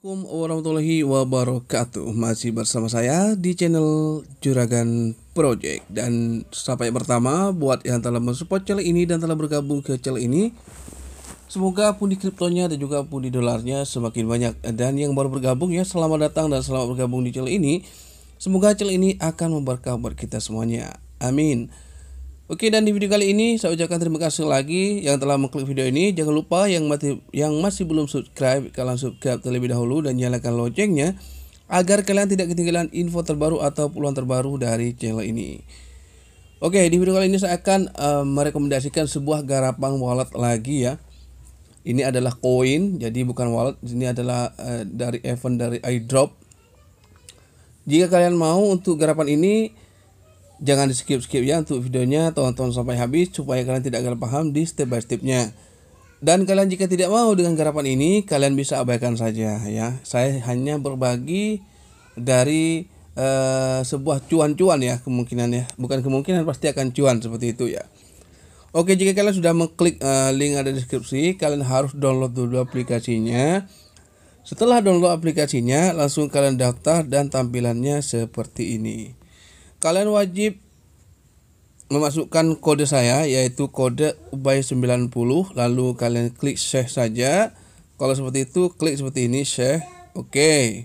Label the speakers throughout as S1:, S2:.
S1: Assalamualaikum warahmatullahi wabarakatuh Masih bersama saya di channel Juragan Project Dan sampai pertama buat yang telah mensupport channel ini dan telah bergabung ke channel ini Semoga pundi kriptonya dan juga pundi dolarnya semakin banyak Dan yang baru bergabung ya selamat datang dan selamat bergabung di channel ini Semoga channel ini akan memberkah buat kita semuanya Amin Oke dan di video kali ini saya ucapkan terima kasih lagi yang telah mengklik video ini. Jangan lupa yang masih, yang masih belum subscribe kalian subscribe terlebih dahulu dan nyalakan loncengnya agar kalian tidak ketinggalan info terbaru atau peluang terbaru dari channel ini. Oke di video kali ini saya akan uh, merekomendasikan sebuah garapan wallet lagi ya. Ini adalah koin jadi bukan wallet ini adalah uh, dari event dari iDrop. Jika kalian mau untuk garapan ini Jangan di skip-skip ya untuk videonya, tonton sampai habis supaya kalian tidak gagal paham di step by stepnya. Dan kalian jika tidak mau dengan garapan ini, kalian bisa abaikan saja ya. Saya hanya berbagi dari uh, sebuah cuan-cuan ya kemungkinan ya. Bukan kemungkinan pasti akan cuan seperti itu ya. Oke, jika kalian sudah mengklik uh, link ada di deskripsi, kalian harus download dulu aplikasinya. Setelah download aplikasinya, langsung kalian daftar dan tampilannya seperti ini kalian wajib memasukkan kode saya yaitu kode ubay90 lalu kalian klik share saja kalau seperti itu klik seperti ini share oke okay.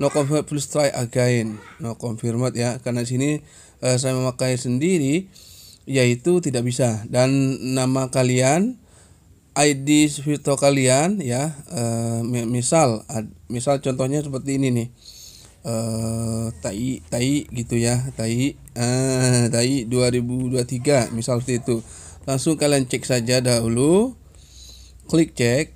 S1: no confirm please try again no confirm ya karena sini uh, saya memakai sendiri yaitu tidak bisa dan nama kalian ID virtual kalian ya uh, misal misal contohnya seperti ini nih Tahi, eh, tai tai gitu ya tai uh, tai 2023 misal seperti itu langsung kalian cek saja dahulu klik cek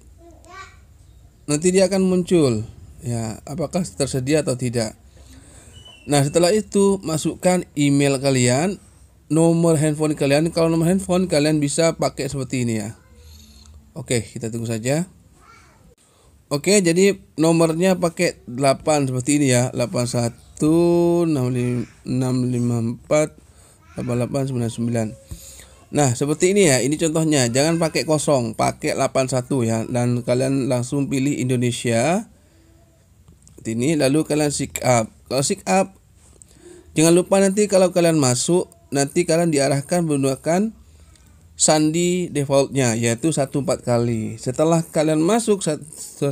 S1: nanti dia akan muncul ya apakah tersedia atau tidak nah setelah itu masukkan email kalian nomor handphone kalian kalau nomor handphone kalian bisa pakai seperti ini ya oke kita tunggu saja Oke, jadi nomornya pakai 8 seperti ini ya. 81 654 8899. Nah, seperti ini ya. Ini contohnya. Jangan pakai kosong, pakai 81 ya. Dan kalian langsung pilih Indonesia. Ini lalu kalian sik up. Kalau sik up jangan lupa nanti kalau kalian masuk nanti kalian diarahkan menggunakan sandi defaultnya yaitu 14 kali. Setelah kalian masuk 14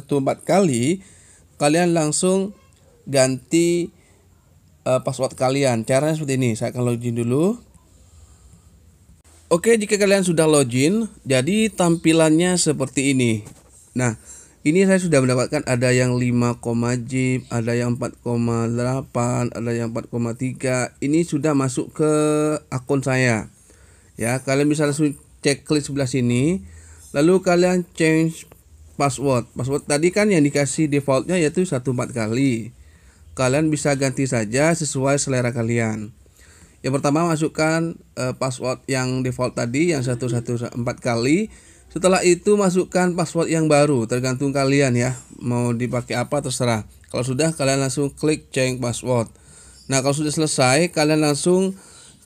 S1: kali, kalian langsung ganti uh, password kalian. Caranya seperti ini. Saya akan login dulu. Oke, jika kalian sudah login, jadi tampilannya seperti ini. Nah, ini saya sudah mendapatkan ada yang 5, jip, ada yang 4,8, ada yang 4,3. Ini sudah masuk ke akun saya ya kalian bisa langsung cek klik sebelah sini lalu kalian change password password tadi kan yang dikasih defaultnya yaitu 14 kali kalian bisa ganti saja sesuai selera kalian yang pertama masukkan uh, password yang default tadi yang 114 kali setelah itu masukkan password yang baru tergantung kalian ya mau dipakai apa terserah kalau sudah kalian langsung klik change password nah kalau sudah selesai kalian langsung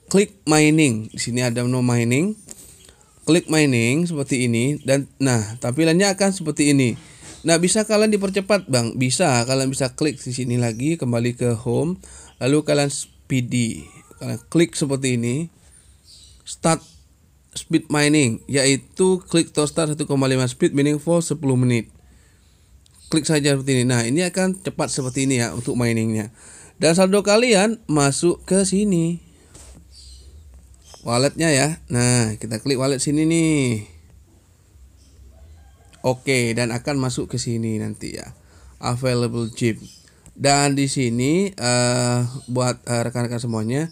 S1: klik mining. Di sini ada menu mining. Klik mining seperti ini dan nah tampilannya akan seperti ini. Nah bisa kalian dipercepat bang, bisa kalian bisa klik di sini lagi kembali ke home, lalu kalian speedy, kalian klik seperti ini, start speed mining yaitu klik to start 1,5 speed mining meaningful 10 menit. Klik saja seperti ini. Nah ini akan cepat seperti ini ya untuk miningnya. Dan saldo kalian masuk ke sini walletnya ya nah kita klik wallet sini nih Oke, dan akan masuk ke sini nanti ya. Available chip. Dan di sini uh, buat eh, rekan-rekan uh, semuanya,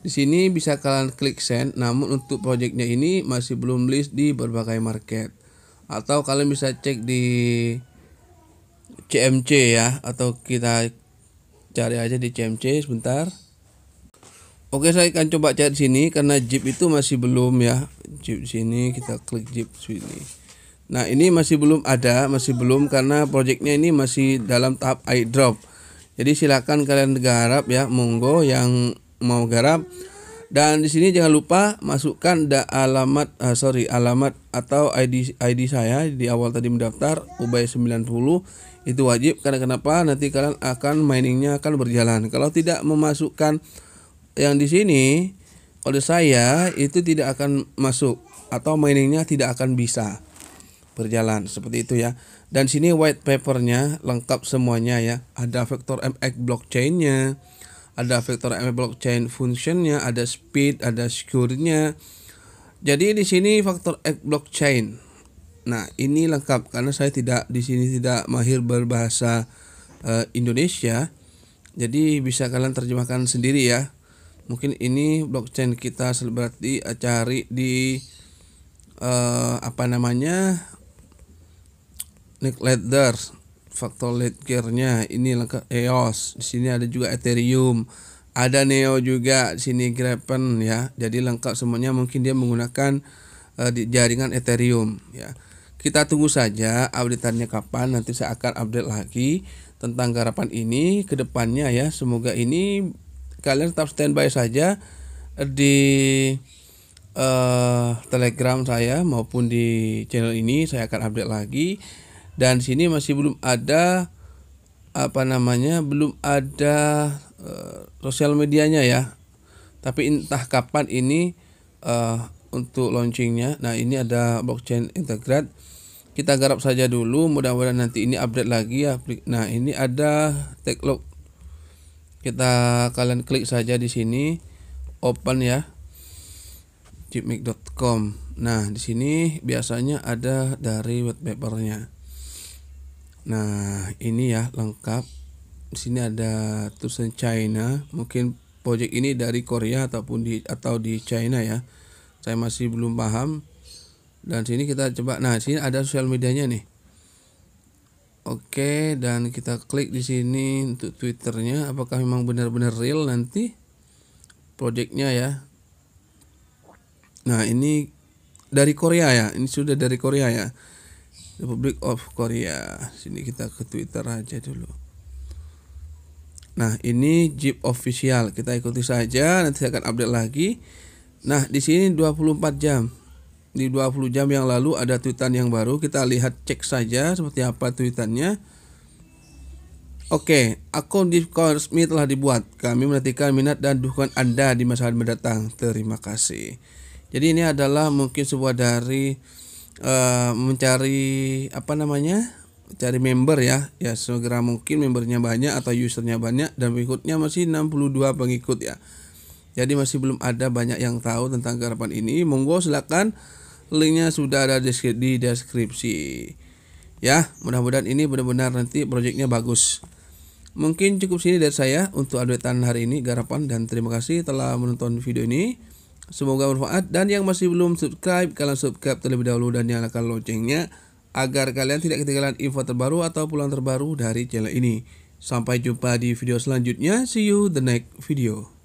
S1: di sini bisa kalian klik send. Namun untuk projectnya ini masih belum list di berbagai market. Atau kalian bisa cek di CMC ya, atau kita cari aja di CMC sebentar. Oke saya akan coba cari sini karena jeep itu masih belum ya jeep sini kita klik jeep sini nah ini masih belum ada masih belum karena projectnya ini masih dalam tahap airdrop jadi silahkan kalian garap ya monggo yang mau garap dan di sini jangan lupa masukkan da alamat uh, sorry alamat atau ID ID saya di awal tadi mendaftar ubay 90 itu wajib karena kenapa nanti kalian akan miningnya akan berjalan kalau tidak memasukkan yang di sini kode saya itu tidak akan masuk atau miningnya tidak akan bisa berjalan seperti itu ya dan sini white papernya lengkap semuanya ya ada vektor mx blockchainnya ada vektor mx blockchain functionnya ada speed ada securenya jadi di sini faktor x blockchain nah ini lengkap karena saya tidak di sini tidak mahir berbahasa uh, Indonesia jadi bisa kalian terjemahkan sendiri ya mungkin ini blockchain kita berarti cari di uh, apa namanya Nick Ledger faktor Ledgernya ini lengkap EOS di sini ada juga Ethereum ada Neo juga di sini Grapen ya jadi lengkap semuanya mungkin dia menggunakan uh, di jaringan Ethereum ya kita tunggu saja updateannya kapan nanti saya akan update lagi tentang garapan ini kedepannya ya semoga ini kalian tetap standby saja di uh, Telegram saya maupun di channel ini saya akan update lagi dan sini masih belum ada apa namanya belum ada uh, sosial medianya ya tapi entah kapan ini uh, untuk launchingnya nah ini ada blockchain integrate kita garap saja dulu mudah-mudahan nanti ini update lagi ya nah ini ada take log kita kalian klik saja di sini open ya jipmic.com nah di sini biasanya ada dari white papernya nah ini ya lengkap di sini ada tulisan China mungkin project ini dari Korea ataupun di atau di China ya saya masih belum paham dan sini kita coba nah sini ada sosial medianya nih Oke, dan kita klik di sini untuk Twitternya. Apakah memang benar-benar real nanti projectnya ya? Nah, ini dari Korea ya. Ini sudah dari Korea ya. Republic of Korea. Sini kita ke Twitter aja dulu. Nah, ini Jeep official. Kita ikuti saja, nanti saya akan update lagi. Nah, di sini 24 jam di 20 jam yang lalu ada tweetan yang baru kita lihat cek saja seperti apa tweetannya Oke, okay, akun Discord resmi telah dibuat. Kami menantikan minat dan dukungan Anda di masa mendatang. Terima kasih. Jadi ini adalah mungkin sebuah dari uh, mencari apa namanya? Cari member ya. Ya segera mungkin membernya banyak atau usernya banyak dan pengikutnya masih 62 pengikut ya. Jadi masih belum ada banyak yang tahu tentang garapan ini. Monggo silakan Linknya sudah ada di deskripsi. Ya, mudah-mudahan ini benar-benar nanti proyeknya bagus. Mungkin cukup sini dari saya untuk updatean hari ini garapan dan terima kasih telah menonton video ini. Semoga bermanfaat dan yang masih belum subscribe kalian subscribe terlebih dahulu dan nyalakan loncengnya agar kalian tidak ketinggalan info terbaru atau pulang terbaru dari channel ini. Sampai jumpa di video selanjutnya. See you the next video.